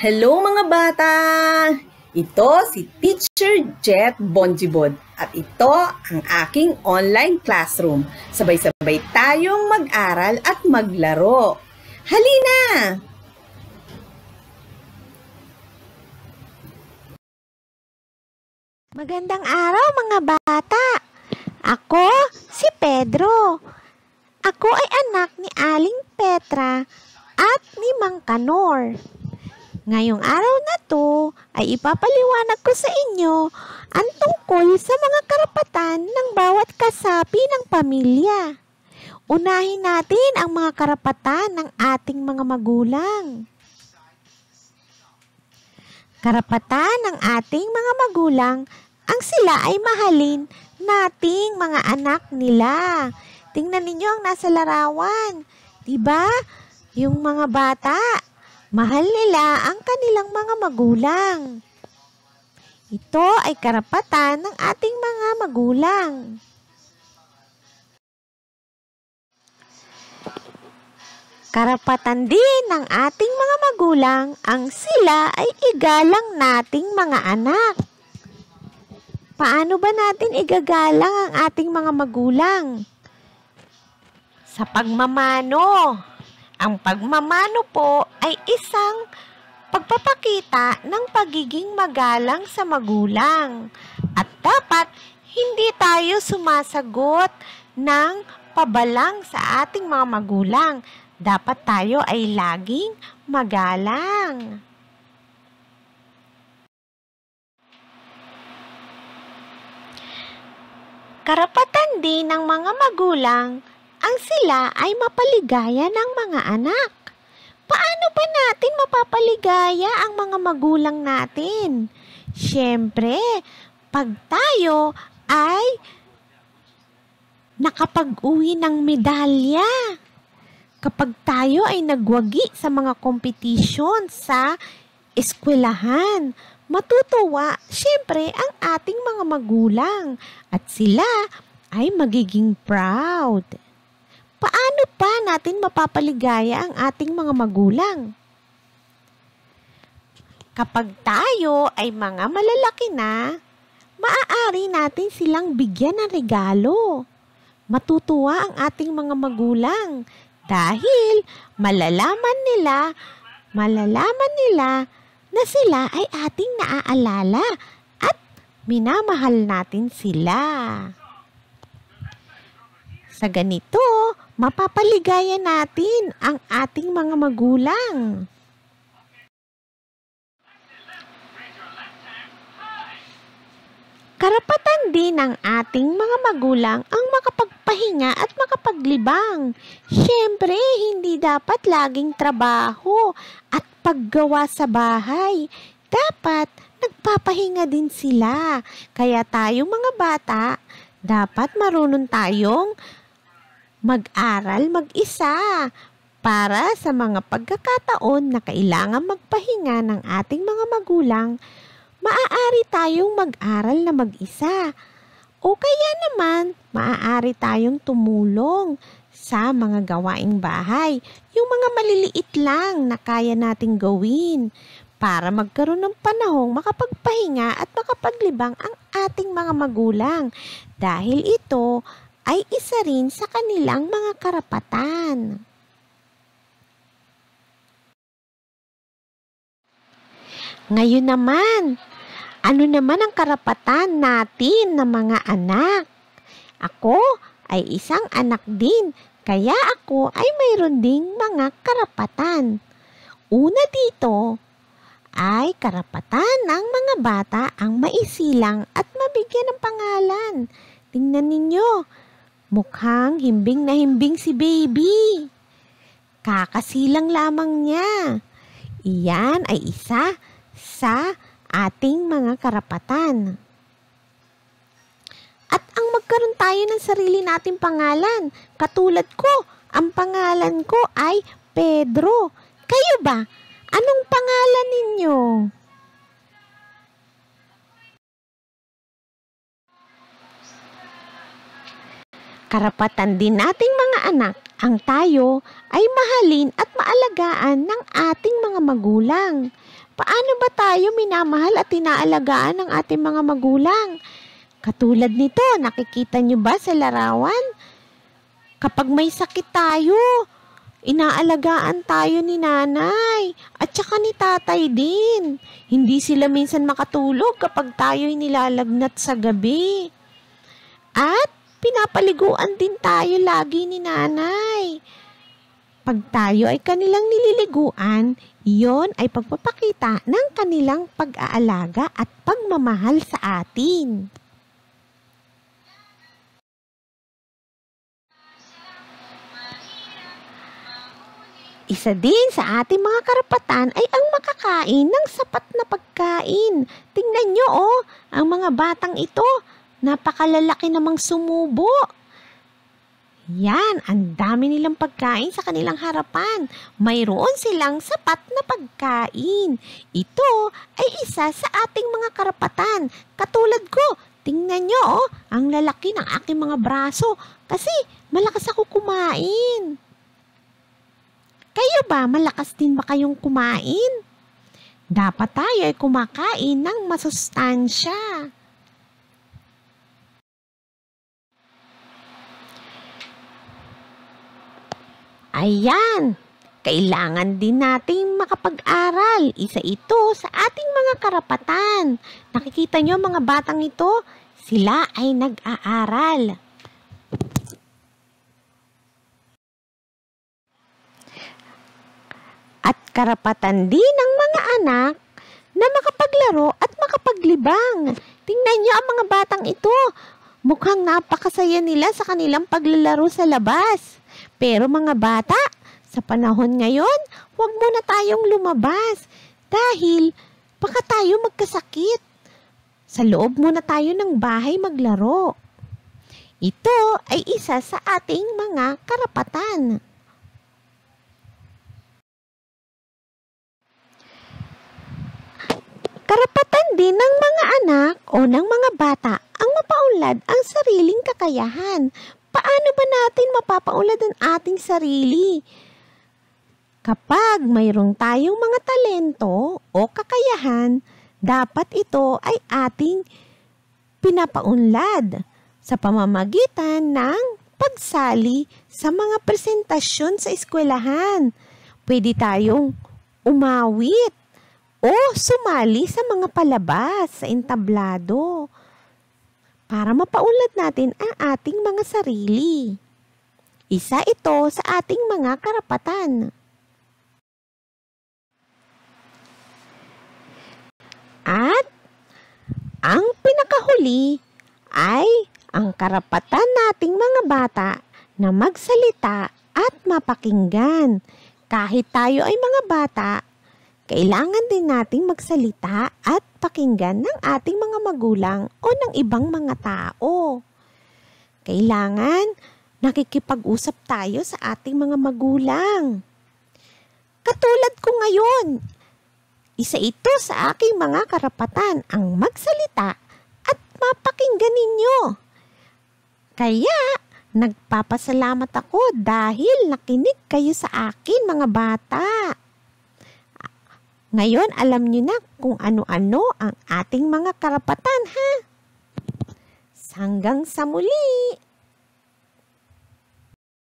Hello mga bata! Ito si Teacher Jet Bonjibod at ito ang aking online classroom. Sabay-sabay tayong mag-aral at maglaro. Halina! Magandang araw mga bata! Ako si Pedro. Ako ay anak ni Aling Petra at ni Mang Kanor. Ngayong araw na to ay ipapaliwanag ko sa inyo ang tungkol sa mga karapatan ng bawat kasapi ng pamilya. Unahin natin ang mga karapatan ng ating mga magulang. Karapatan ng ating mga magulang ang sila ay mahalin nating mga anak nila. Tingnan ninyo ang nasa larawan. Diba? Yung mga bata, Mahal nila ang kanilang mga magulang. Ito ay karapatan ng ating mga magulang. Karapatan din ng ating mga magulang ang sila ay igalang nating mga anak. Paano ba natin igagalang ang ating mga magulang? Sa pagmamano. Ang pagmamano po ay isang pagpapakita ng pagiging magalang sa magulang. At dapat hindi tayo sumasagot ng pabalang sa ating mga magulang. Dapat tayo ay laging magalang. Karapatan din ng mga magulang ang sila ay mapaligaya ng mga anak. Paano pa natin mapapaligaya ang mga magulang natin? Siyempre, pag tayo ay nakapag-uwi ng medalya. Kapag tayo ay nagwagi sa mga kompetisyon sa eskwelahan, matutuwa siyempre ang ating mga magulang at sila ay magiging proud paano pa natin mapapaligaya ang ating mga magulang? Kapag tayo ay mga malalaki na, maaari natin silang bigyan ng regalo. Matutuwa ang ating mga magulang dahil malalaman nila, malalaman nila na sila ay ating naaalala at minamahal natin sila. Sa ganito, mapapaligaya natin ang ating mga magulang. Karapatan din ng ating mga magulang ang makapagpahinga at makapaglibang. Siyempre, hindi dapat laging trabaho at paggawa sa bahay. Dapat nagpapahinga din sila. Kaya tayo mga bata, dapat marunong tayong mag-aral mag-isa para sa mga pagkakataon na kailangan magpahinga ng ating mga magulang, maaari tayong mag-aral na mag-isa. O kaya naman, maaari tayong tumulong sa mga gawaing bahay, yung mga maliliit lang na kaya nating gawin para magkaroon ng panahong makapagpahinga at makapaglibang ang ating mga magulang dahil ito ay isa rin sa kanilang mga karapatan. Ngayon naman, ano naman ang karapatan natin na mga anak? Ako ay isang anak din, kaya ako ay mayroon ding mga karapatan. Una dito, ay karapatan ng mga bata ang maisilang at mabigyan ng pangalan. Tingnan ninyo, Mukhang himbing na himbing si baby. Kakasilang lamang niya. Iyan ay isa sa ating mga karapatan. At ang magkaroon tayo ng sarili nating pangalan. Katulad ko, ang pangalan ko ay Pedro. Kayo ba? Anong pangalan ninyo? Karapatan din nating mga anak ang tayo ay mahalin at maalagaan ng ating mga magulang. Paano ba tayo minamahal at inaalagaan ng ating mga magulang? Katulad nito, nakikita nyo ba sa larawan? Kapag may sakit tayo, inaalagaan tayo ni nanay at saka ni tatay din. Hindi sila minsan makatulog kapag tayo nilalagnat sa gabi. At pinapaliguan din tayo lagi ni nanay. Pag tayo ay kanilang nililiguan, iyon ay pagpapakita ng kanilang pag-aalaga at pagmamahal sa atin. Isa din sa ating mga karapatan ay ang makakain ng sapat na pagkain. Tingnan nyo oh, ang mga batang ito Napakalalaki namang sumubo. Yan, ang dami nilang pagkain sa kanilang harapan. Mayroon silang sapat na pagkain. Ito ay isa sa ating mga karapatan. Katulad ko, tingnan nyo, oh, ang lalaki ng aking mga braso kasi malakas ako kumain. Kayo ba, malakas din ba kayong kumain? Dapat tayo ay kumakain ng masustansya. Ayan, kailangan din nating makapag-aral. Isa ito sa ating mga karapatan. Nakikita nyo mga batang ito, sila ay nag-aaral. At karapatan din ng mga anak na makapaglaro at makapaglibang. Tingnan nyo ang mga batang ito. Mukhang napakasaya nila sa kanilang paglalaro sa labas. Pero mga bata, sa panahon ngayon, huwag muna tayong lumabas dahil baka tayo magkasakit. Sa loob muna tayo ng bahay maglaro. Ito ay isa sa ating mga karapatan. Karapatan din ng mga anak o ng mga bata ang mapaunlad ang sariling kakayahan paano ba natin mapapaulad ang ating sarili? Kapag mayroong tayong mga talento o kakayahan, dapat ito ay ating pinapaunlad sa pamamagitan ng pagsali sa mga presentasyon sa eskwelahan. Pwede tayong umawit o sumali sa mga palabas sa entablado para mapaunlad natin ang ating mga sarili. Isa ito sa ating mga karapatan. At ang pinakahuli ay ang karapatan nating mga bata na magsalita at mapakinggan. Kahit tayo ay mga bata, kailangan din nating magsalita at pakinggan ng ating mga magulang o ng ibang mga tao. Kailangan nakikipag-usap tayo sa ating mga magulang. Katulad ko ngayon, isa ito sa aking mga karapatan ang magsalita at mapakinggan ninyo. Kaya, nagpapasalamat ako dahil nakinig kayo sa akin mga bata. Ngayon, alam niyo na kung ano-ano ang ating mga karapatan, ha? Hanggang sa muli!